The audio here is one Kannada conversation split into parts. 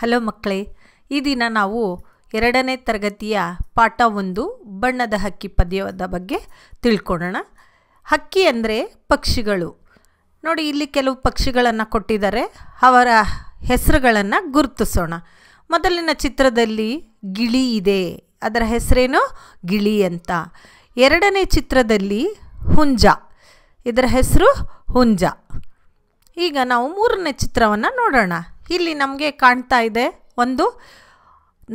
ಹಲೋ ಮಕ್ಕಳೇ ಈ ದಿನ ನಾವು ಎರಡನೇ ತರಗತಿಯ ಪಾಠ ಒಂದು ಬಣ್ಣದ ಹಕ್ಕಿ ಪದ್ಯದ ಬಗ್ಗೆ ತಿಳ್ಕೊಳ್ಳೋಣ ಹಕ್ಕಿ ಅಂದರೆ ಪಕ್ಷಿಗಳು ನೋಡಿ ಇಲ್ಲಿ ಕೆಲವು ಪಕ್ಷಿಗಳನ್ನು ಕೊಟ್ಟಿದ್ದಾರೆ ಅವರ ಹೆಸರುಗಳನ್ನು ಗುರುತಿಸೋಣ ಮೊದಲಿನ ಚಿತ್ರದಲ್ಲಿ ಗಿಳಿ ಇದೆ ಅದರ ಹೆಸರೇನು ಗಿಳಿ ಅಂತ ಎರಡನೇ ಚಿತ್ರದಲ್ಲಿ ಹುಂಜ ಇದರ ಹೆಸರು ಹುಂಜ ಈಗ ನಾವು ಮೂರನೇ ಚಿತ್ರವನ್ನು ನೋಡೋಣ ಇಲ್ಲಿ ನಮಗೆ ಕಾಣ್ತಾ ಇದೆ ಒಂದು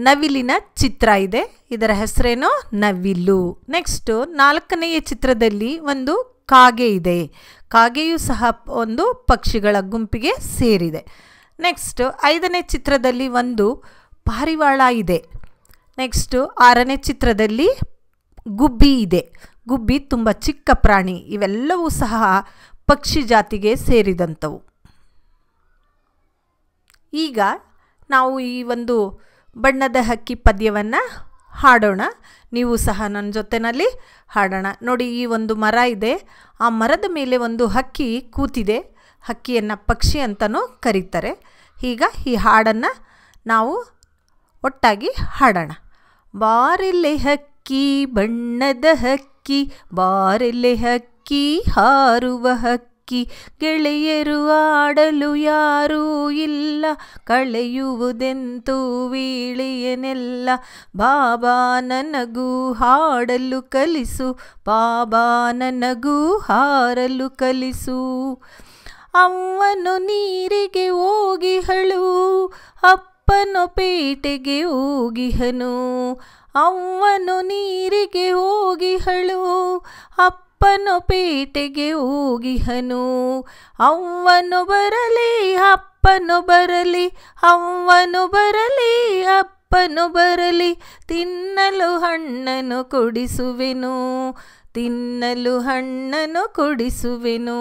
ನವಿಲಿನ ಚಿತ್ರ ಇದೆ ಇದರ ಹೆಸರೇನು ನವಿಲು ನೆಕ್ಸ್ಟು ನಾಲ್ಕನೆಯ ಚಿತ್ರದಲ್ಲಿ ಒಂದು ಕಾಗೆ ಇದೆ ಕಾಗೆಯೂ ಸಹ ಒಂದು ಪಕ್ಷಿಗಳ ಗುಂಪಿಗೆ ಸೇರಿದೆ ನೆಕ್ಸ್ಟ್ ಐದನೇ ಚಿತ್ರದಲ್ಲಿ ಒಂದು ಪಾರಿವಾಳ ಇದೆ ನೆಕ್ಸ್ಟು ಆರನೇ ಚಿತ್ರದಲ್ಲಿ ಗುಬ್ಬಿ ಇದೆ ಗುಬ್ಬಿ ತುಂಬ ಚಿಕ್ಕ ಪ್ರಾಣಿ ಇವೆಲ್ಲವೂ ಸಹ ಪಕ್ಷಿ ಜಾತಿಗೆ ಸೇರಿದಂಥವು ಈಗ ನಾವು ಈ ಒಂದು ಬಣ್ಣದ ಹಕ್ಕಿ ಪದ್ಯವನ್ನು ಹಾಡೋಣ ನೀವು ಸಹ ನನ್ನ ಜೊತೆಯಲ್ಲಿ ಹಾಡೋಣ ನೋಡಿ ಈ ಒಂದು ಮರ ಇದೆ ಆ ಮರದ ಮೇಲೆ ಒಂದು ಹಕ್ಕಿ ಕೂತಿದೆ ಹಕ್ಕಿಯನ್ನು ಪಕ್ಷಿ ಅಂತಲೂ ಕರೀತಾರೆ ಈಗ ಈ ಹಾಡನ್ನು ನಾವು ಒಟ್ಟಾಗಿ ಹಾಡೋಣ ಬಾರೆಲ್ಲೆ ಹಕ್ಕಿ ಬಣ್ಣದ ಹಕ್ಕಿ ಬಾರೆಲ್ಲೆ ಹಕ್ಕಿ ಹಾರುವ ಹಕ್ಕಿ ಸಿಕ್ಕಿ ಗೆಳೆಯರು ಆಡಲು ಯಾರೂ ಇಲ್ಲ ಕಳೆಯುವುದೆಂತೂ ವೀಳೆಯನೆಲ್ಲ ಬಾಬಾ ನನಗೂ ಹಾಡಲು ಕಲಿಸು ಬಾಬಾ ನನಗೂ ಹಾರಲು ಕಲಿಸು ಅವನು ನೀರಿಗೆ ಹೋಗಿಹಳು ಅಪ್ಪನು ಪೇಟೆಗೆ ಹೋಗಿಹನು ಅವನು ನೀರಿಗೆ ಹೋಗಿಹಳು ಅಪ್ಪ ಅಪ್ಪನು ಪೇಟೆಗೆ ಹೋಗಿಹನು ಅವ್ವನು ಬರಲಿ ಅಪ್ಪನು ಬರಲಿ ಅವ್ವನು ಬರಲಿ ಅಪ್ಪನು ಬರಲಿ ತಿನ್ನಲು ಹಣ್ಣನು ಕೊಡಿಸುವೆನು ತಿನ್ನಲು ಹಣ್ಣನು ಕೊಡಿಸುವೆನು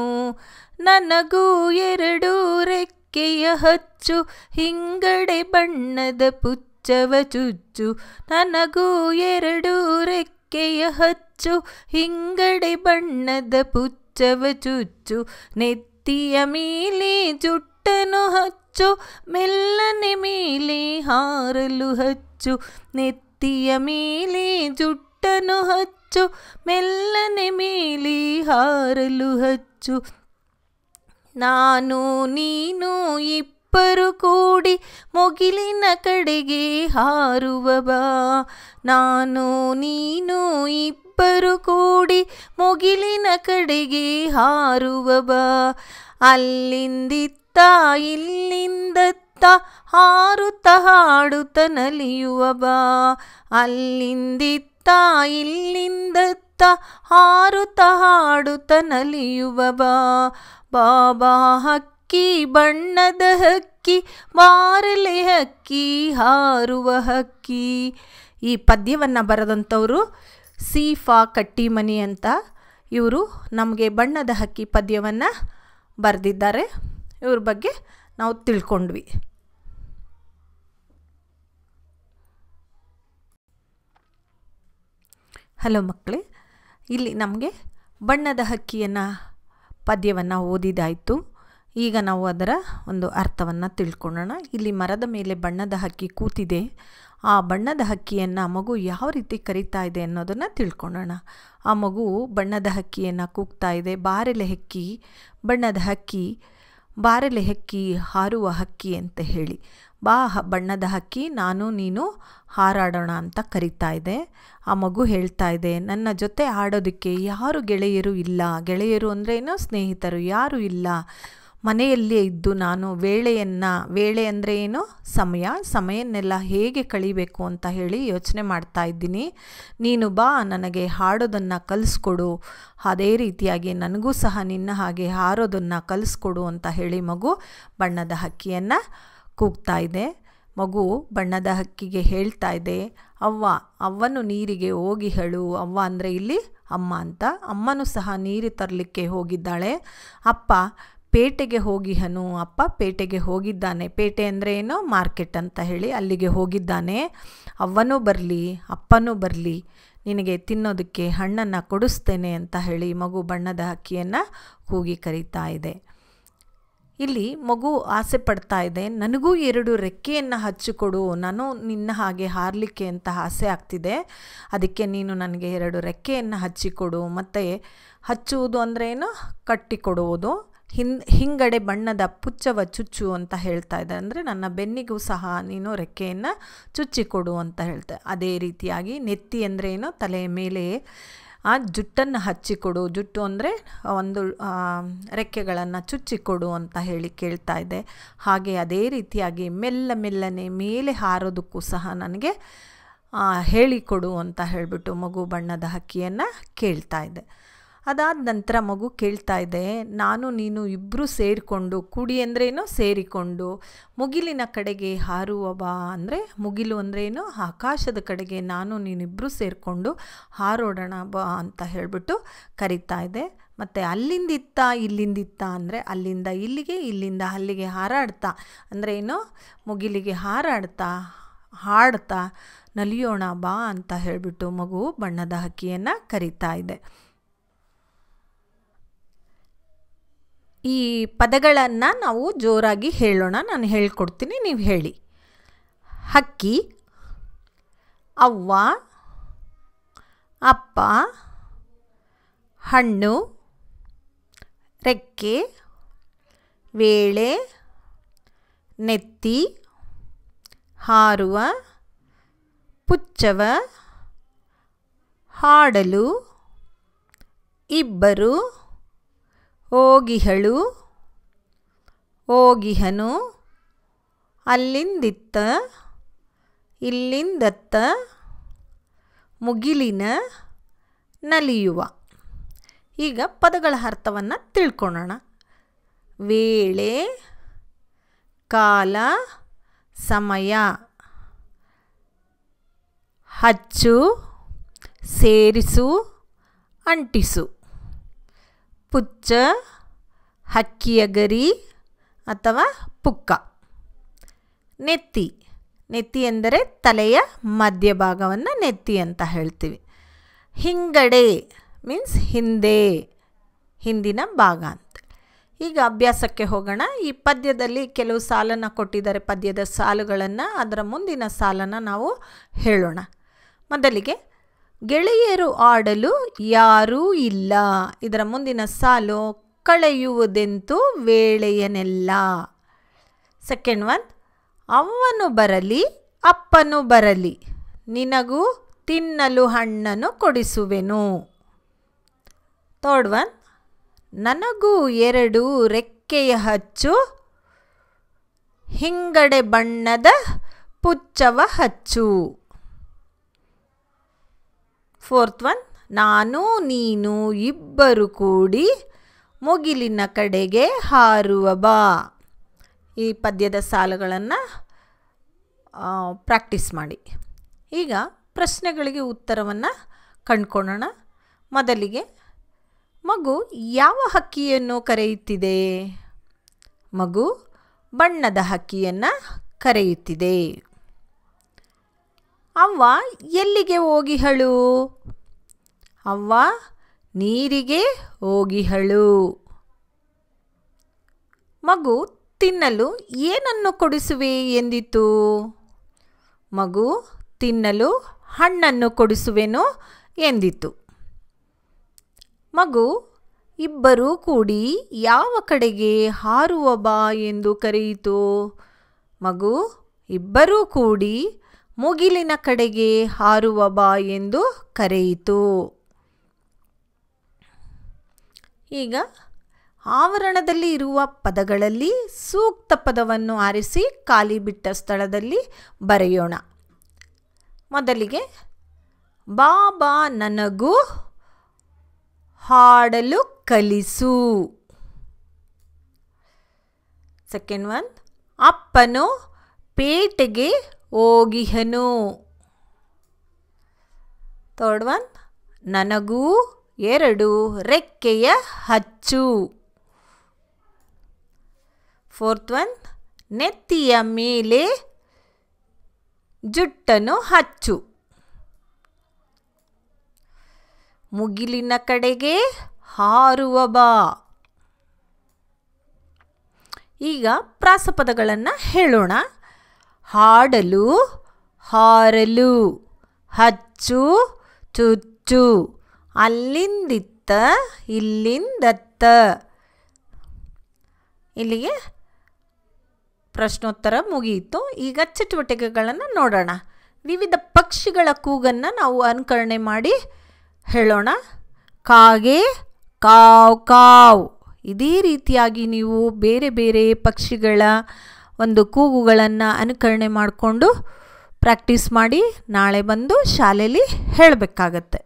ನನಗೂ ಎರಡು ರೆಕ್ಕೆಯ ಹಚ್ಚು ಹಿಂಗಡೆ ಬಣ್ಣದ ಪುಚ್ಚವ ಚುಚ್ಚು ನನಗೂ ಎರಡು ರೆಕ್ಕೆ ಚುಕ್ಕೆಯ ಹಚ್ಚು ಹಿಂಗಡೆ ಬಣ್ಣದ ಪುಚ್ಚವ ಚುಚ್ಚು ನೆತ್ತಿಯ ಮೇಲೆ ಜುಟ್ಟನು ಹಚ್ಚು ಮೆಲ್ಲನೆ ಮೇಲೆ ಹಾರಲು ಹಚ್ಚು ನೆತ್ತಿಯ ಮೇಲೆ ಜುಟ್ಟನು ಹಚ್ಚು ಮೆಲ್ಲನೆ ಮೇಲೆ ಹಾರಲು ಹಚ್ಚು ನಾನು ನೀನು ಇಪ್ಪ ಇಬ್ಬರು ಕೂಡಿ ಮೊಗಿಲಿನ ಕಡೆಗೆ ಹಾರುವ ಬಾ ನಾನು ನೀನು ಇಬ್ಬರು ಕೂಡಿ ಮೊಗಿಲಿನ ಕಡೆಗೆ ಹಾರುವ ಬಾ ಅಲ್ಲಿಂದಿತ್ತ ಇಲ್ಲಿಂದತ್ತ ಹಾರುತ್ತ ಹಾಡುತ್ತ ನಲಿಯುವ ಬಾ ಅಲ್ಲಿಂದಿತ್ತ ಇಲ್ಲಿಂದತ್ತ ಹಾರುತ್ತ ಹಾಡುತ್ತ ನಲಿಯುವ ಬಾ ಬಾಬಾ ಹಕ್ಕ ಹಕ್ಕಿ ಬಣ್ಣದ ಹಕ್ಕಿ ಮಾರಲೆ ಹಕ್ಕಿ ಹಾರುವ ಹಕ್ಕಿ ಈ ಪದ್ಯವನ್ನು ಬರೆದಂಥವರು ಸೀಫಾ ಕಟ್ಟಿಮನಿ ಅಂತ ಇವರು ನಮಗೆ ಬಣ್ಣದ ಹಕ್ಕಿ ಪದ್ಯವನ್ನು ಬರೆದಿದ್ದಾರೆ ಇವ್ರ ಬಗ್ಗೆ ನಾವು ತಿಳ್ಕೊಂಡ್ವಿ ಹಲೋ ಮಕ್ಕಳೇ ಇಲ್ಲಿ ನಮಗೆ ಬಣ್ಣದ ಹಕ್ಕಿಯನ್ನು ಪದ್ಯವನ್ನು ಓದಿದಾಯಿತು ಈಗ ನಾವು ಅದರ ಒಂದು ಅರ್ಥವನ್ನು ತಿಳ್ಕೊಳ್ಳೋಣ ಇಲ್ಲಿ ಮರದ ಮೇಲೆ ಬಣ್ಣದ ಹಕ್ಕಿ ಕೂತಿದೆ ಆ ಬಣ್ಣದ ಹಕ್ಕಿಯನ್ನು ಮಗು ಯಾವ ರೀತಿ ಕರಿತಾ ಇದೆ ಅನ್ನೋದನ್ನು ತಿಳ್ಕೊಳ್ಳೋಣ ಆ ಮಗು ಬಣ್ಣದ ಹಕ್ಕಿಯನ್ನು ಕೂಗ್ತಾ ಇದೆ ಬಾರೆಲೆ ಹಕ್ಕಿ ಬಣ್ಣದ ಹಕ್ಕಿ ಬಾರೆಲೆ ಹಕ್ಕಿ ಹಾರುವ ಹಕ್ಕಿ ಅಂತ ಹೇಳಿ ಬಾ ಬಣ್ಣದ ಹಕ್ಕಿ ನಾನು ನೀನು ಹಾರಾಡೋಣ ಅಂತ ಕರಿತಾ ಇದೆ ಆ ಮಗು ಹೇಳ್ತಾ ಇದೆ ನನ್ನ ಜೊತೆ ಆಡೋದಕ್ಕೆ ಯಾರು ಗೆಳೆಯರು ಇಲ್ಲ ಗೆಳೆಯರು ಅಂದರೆ ಸ್ನೇಹಿತರು ಯಾರೂ ಇಲ್ಲ ಮನೆಯಲ್ಲಿಯೇ ಇದ್ದು ನಾನು ವೇಳೆಯನ್ನು ವೇಳೆ ಅಂದರೆ ಏನು ಸಮಯ ಸಮಯನ್ನೆಲ್ಲ ಹೇಗೆ ಕಳಿಬೇಕು ಅಂತ ಹೇಳಿ ಯೋಚನೆ ಮಾಡ್ತಾ ಇದ್ದೀನಿ ನೀನು ಬಾ ನನಗೆ ಹಾಡೋದನ್ನು ಕಲಿಸ್ಕೊಡು ಅದೇ ರೀತಿಯಾಗಿ ನನಗೂ ಸಹ ನಿನ್ನ ಹಾಗೆ ಹಾರೋದನ್ನು ಕಲಿಸ್ಕೊಡು ಅಂತ ಹೇಳಿ ಮಗು ಬಣ್ಣದ ಹಕ್ಕಿಯನ್ನು ಕೂಗ್ತಾ ಇದೆ ಮಗು ಬಣ್ಣದ ಹಕ್ಕಿಗೆ ಹೇಳ್ತಾ ಇದೆ ಅವ್ವ ಅವ್ವನು ನೀರಿಗೆ ಹೋಗಿ ಹೇಳು ಅವ್ವ ಅಂದರೆ ಇಲ್ಲಿ ಅಮ್ಮ ಅಂತ ಅಮ್ಮನೂ ಸಹ ನೀರು ತರಲಿಕ್ಕೆ ಹೋಗಿದ್ದಾಳೆ ಅಪ್ಪ ಪೇಟೆಗೆ ಹೋಗಿ ಹನು ಅಪ್ಪ ಪೇಟೆಗೆ ಹೋಗಿದ್ದಾನೆ ಪೇಟೆ ಅಂದರೆ ಏನು ಮಾರ್ಕೆಟ್ ಅಂತ ಹೇಳಿ ಅಲ್ಲಿಗೆ ಹೋಗಿದ್ದಾನೆ ಅವ್ವನೂ ಬರಲಿ ಅಪ್ಪನೂ ಬರಲಿ ನಿನಗೆ ತಿನ್ನೋದಕ್ಕೆ ಹಣ್ಣನ್ನು ಕೊಡಿಸ್ತೇನೆ ಅಂತ ಹೇಳಿ ಮಗು ಬಣ್ಣದ ಅಕ್ಕಿಯನ್ನು ಕೂಗಿ ಕರೀತಾ ಇದೆ ಇಲ್ಲಿ ಮಗು ಆಸೆ ಪಡ್ತಾ ಇದೆ ನನಗೂ ಎರಡು ರೆಕ್ಕೆಯನ್ನು ಹಚ್ಚಿಕೊಡು ನಾನು ನಿನ್ನ ಹಾಗೆ ಹಾರಲಿಕ್ಕೆ ಅಂತ ಆಸೆ ಆಗ್ತಿದೆ ಅದಕ್ಕೆ ನೀನು ನನಗೆ ಎರಡು ರೆಕ್ಕೆಯನ್ನು ಹಚ್ಚಿಕೊಡು ಮತ್ತು ಹಚ್ಚುವುದು ಅಂದರೆ ಏನು ಕಟ್ಟಿಕೊಡುವುದು ಹಿಂದ್ ಹಿಂಗಡೆ ಬಣ್ಣದ ಪುಚ್ಚವ ಚುಚ್ಚು ಅಂತ ಹೇಳ್ತಾ ಇದ್ದಾರೆ ಅಂದರೆ ನನ್ನ ಬೆನ್ನಿಗೂ ಸಹ ನೀನು ರೆಕ್ಕೆಯನ್ನು ಚುಚ್ಚಿಕೊಡು ಅಂತ ಹೇಳ್ತಾರೆ ಅದೇ ರೀತಿಯಾಗಿ ನೆತ್ತಿ ಅಂದರೆ ಏನೋ ತಲೆಯ ಮೇಲೆ ಆ ಜುಟ್ಟನ್ನು ಹಚ್ಚಿಕೊಡು ಜುಟ್ಟು ಅಂದರೆ ಒಂದು ರೆಕ್ಕೆಗಳನ್ನು ಚುಚ್ಚಿಕೊಡು ಅಂತ ಹೇಳಿ ಕೇಳ್ತಾ ಇದೆ ಹಾಗೆ ಅದೇ ರೀತಿಯಾಗಿ ಮೆಲ್ಲ ಮೆಲ್ಲನೆ ಮೇಲೆ ಹಾರೋದಕ್ಕೂ ಸಹ ನನಗೆ ಹೇಳಿಕೊಡು ಅಂತ ಹೇಳಿಬಿಟ್ಟು ಮಗು ಬಣ್ಣದ ಹಕ್ಕಿಯನ್ನು ಕೇಳ್ತಾ ಇದೆ ಅದಾದ ನಂತರ ಮಗು ಕೇಳ್ತಾ ಇದೆ ನಾನು ನೀನು ಇಬ್ಬರು ಸೇರಿಕೊಂಡು ಕುಡಿ ಅಂದ್ರೇನು ಸೇರಿಕೊಂಡು ಮುಗಿಲಿನ ಕಡೆಗೆ ಹಾರುವ ಬಾ ಅಂದರೆ ಮುಗಿಲು ಅಂದ್ರೇನು ಆಕಾಶದ ಕಡೆಗೆ ನಾನು ನೀನಿಬ್ಬರು ಸೇರಿಕೊಂಡು ಹಾರೋಡೋಣ ಬಾ ಅಂತ ಹೇಳಿಬಿಟ್ಟು ಕರೀತಾ ಇದೆ ಮತ್ತು ಅಲ್ಲಿಂದಿತ್ತ ಇಲ್ಲಿಂದಿತ್ತ ಅಂದರೆ ಅಲ್ಲಿಂದ ಇಲ್ಲಿಗೆ ಇಲ್ಲಿಂದ ಅಲ್ಲಿಗೆ ಹಾರಾಡ್ತಾ ಅಂದರೆ ಏನು ಮುಗಿಲಿಗೆ ಹಾರಾಡ್ತಾ ಹಾಡ್ತಾ ನಲಿಯೋಣ ಬಾ ಅಂತ ಹೇಳಿಬಿಟ್ಟು ಮಗು ಬಣ್ಣದ ಹಕ್ಕಿಯನ್ನು ಕರಿತಾ ಇದೆ ಈ ಪದಗಳನ್ನು ನಾವು ಜೋರಾಗಿ ಹೇಳೋಣ ನಾನು ಹೇಳ್ಕೊಡ್ತೀನಿ ನೀವು ಹೇಳಿ ಹಕ್ಕಿ ಅವ್ವ ಅಪ್ಪ ಹಣ್ಣು ರೆಕ್ಕೆ ವೇಳೆ ನೆತ್ತಿ ಹಾರುವ ಪುಚ್ಚವ ಹಾಡಲು ಇಬ್ಬರು ಓಗಿಹಳು ಓಗಿಹನು ಅಲ್ಲಿಂದಿತ್ತ ಇಲ್ಲಿಂದತ್ತ ಮುಗಿಲಿನ ನಲಿಯುವ ಈಗ ಪದಗಳ ಅರ್ಥವನ್ನು ತಿಳ್ಕೊಳ್ಳೋಣ ವೇಳೆ ಕಾಲ ಸಮಯ ಹಚ್ಚು ಸೇರಿಸು ಅಂಟಿಸು ಪುಚ್ಚ ಹಕ್ಕಿಯ ಗರಿ ಅಥವಾ ಪುಕ್ಕ ನೆತ್ತಿ ನೆತ್ತಿ ಎಂದರೆ ತಲೆಯ ಮಧ್ಯಭಾಗವನ್ನು ನೆತ್ತಿ ಅಂತ ಹೇಳ್ತೀವಿ ಹಿಂಗಡೆ ಮೀನ್ಸ್ ಹಿಂದೆ ಹಿಂದಿನ ಭಾಗ ಅಂತ ಈಗ ಅಭ್ಯಾಸಕ್ಕೆ ಹೋಗೋಣ ಈ ಪದ್ಯದಲ್ಲಿ ಕೆಲವು ಸಾಲನ್ನು ಕೊಟ್ಟಿದ್ದಾರೆ ಪದ್ಯದ ಸಾಲುಗಳನ್ನು ಅದರ ಮುಂದಿನ ಸಾಲನ್ನು ನಾವು ಹೇಳೋಣ ಮೊದಲಿಗೆ ಗೆಳೆಯರು ಆಡಲು ಯಾರೂ ಇಲ್ಲ ಇದರ ಮುಂದಿನ ಸಾಲು ಕಳೆಯುವುದೆಂತೂ ವೇಳೆಯನೆಲ್ಲ ಸೆಕೆಂಡ್ ಒನ್ ಅವನು ಬರಲಿ ಅಪ್ಪನು ಬರಲಿ ನಿನಗೂ ತಿನ್ನಲು ಹಣ್ಣನ್ನು ಕೊಡಿಸುವೆನು ಥರ್ಡ್ ಒನ್ ನನಗೂ ಎರಡು ರೆಕ್ಕೆಯ ಹಚ್ಚು ಹಿಂಗಡೆ ಬಣ್ಣದ ಪುಚ್ಚವ ಹಚ್ಚು ಫೋರ್ತ್ ಒನ್ ನಾನು ನೀನು ಇಬ್ಬರು ಕೂಡಿ ಮುಗಿಲಿನ ಕಡೆಗೆ ಹಾರುವ ಬಾ ಈ ಪದ್ಯದ ಸಾಲುಗಳನ್ನು ಪ್ರಾಕ್ಟೀಸ್ ಮಾಡಿ ಈಗ ಪ್ರಶ್ನೆಗಳಿಗೆ ಉತ್ತರವನ್ನು ಕಂಡುಕೊಳ್ಳೋಣ ಮೊದಲಿಗೆ ಮಗು ಯಾವ ಹಕ್ಕಿಯನ್ನು ಕರೆಯುತ್ತಿದೆ ಮಗು ಬಣ್ಣದ ಹಕ್ಕಿಯನ್ನು ಕರೆಯುತ್ತಿದೆ ಅವ್ವ ಎಲ್ಲಿಗೆ ಹೋಗಿಹಳು ಅವ್ವ ನೀರಿಗೆ ಹೋಗಿಹಳು ಮಗು ತಿನ್ನಲು ಏನನ್ನು ಕೊಡಿಸುವೆ ಎಂದಿತು ಮಗು ತಿನ್ನಲು ಹಣ್ಣನ್ನು ಕೊಡಿಸುವೆನು ಎಂದಿತು ಮಗು ಇಬ್ಬರೂ ಕೂಡಿ ಯಾವ ಕಡೆಗೆ ಹಾರುವ ಬಾ ಎಂದು ಕರೆಯಿತು ಮಗು ಇಬ್ಬರೂ ಕೂಡಿ ಮುಗಿಲಿನ ಕಡೆಗೆ ಹಾರುವ ಬಾ ಎಂದು ಕರೆಯಿತು ಈಗ ಆವರಣದಲ್ಲಿ ಇರುವ ಪದಗಳಲ್ಲಿ ಸೂಕ್ತ ಪದವನ್ನು ಆರಿಸಿ ಖಾಲಿ ಬಿಟ್ಟ ಸ್ಥಳದಲ್ಲಿ ಬರೆಯೋಣ ಮೊದಲಿಗೆ ಬಾಬಾ ನನಗೂ ಹಾಡಲು ಕಲಿಸು ಸೆಕೆಂಡ್ ಒನ್ ಅಪ್ಪನು ಪೇಟೆಗೆ ಓಗಿಹನು ತರ್ಡ್ ಒನ್ ನನಗೂ ಎರಡು ರೆಕ್ಕೆಯ ಹಚ್ಚು ಫೋರ್ತ್ ಒನ್ ನೆತ್ತಿಯ ಮೇಲೆ ಜುಟ್ಟನು ಹಚ್ಚು ಮುಗಿಲಿನ ಕಡೆಗೆ ಹಾರುವ ಬಾ ಈಗ ಪ್ರಾಸಪದಗಳನ್ನು ಹೇಳೋಣ ಹಾಡಲು ಹಾರಲು ಹಚ್ಚು ಚುಚ್ಚು ಅಲ್ಲಿಂದಿತ್ತ ಇಲ್ಲಿಂದತ್ತ ಇಲ್ಲಿಗೆ ಪ್ರಶ್ನೋತ್ತರ ಮುಗಿಯಿತು ಈಗ ಚಟುವಟಿಕೆಗಳನ್ನು ನೋಡೋಣ ವಿವಿಧ ಪಕ್ಷಿಗಳ ಕೂಗನ್ನು ನಾವು ಅನುಕರಣೆ ಮಾಡಿ ಹೇಳೋಣ ಕಾಗೆ ಕಾವ್ ಕಾವ್ ಇದೇ ರೀತಿಯಾಗಿ ನೀವು ಬೇರೆ ಬೇರೆ ಪಕ್ಷಿಗಳ ಒಂದು ಕೂಗುಗಳನ್ನು ಅನುಕರಣೆ ಮಾಡಿಕೊಂಡು ಪ್ರಾಕ್ಟೀಸ್ ಮಾಡಿ ನಾಳೆ ಬಂದು ಶಾಲೆಯಲ್ಲಿ ಹೇಳಬೇಕಾಗತ್ತೆ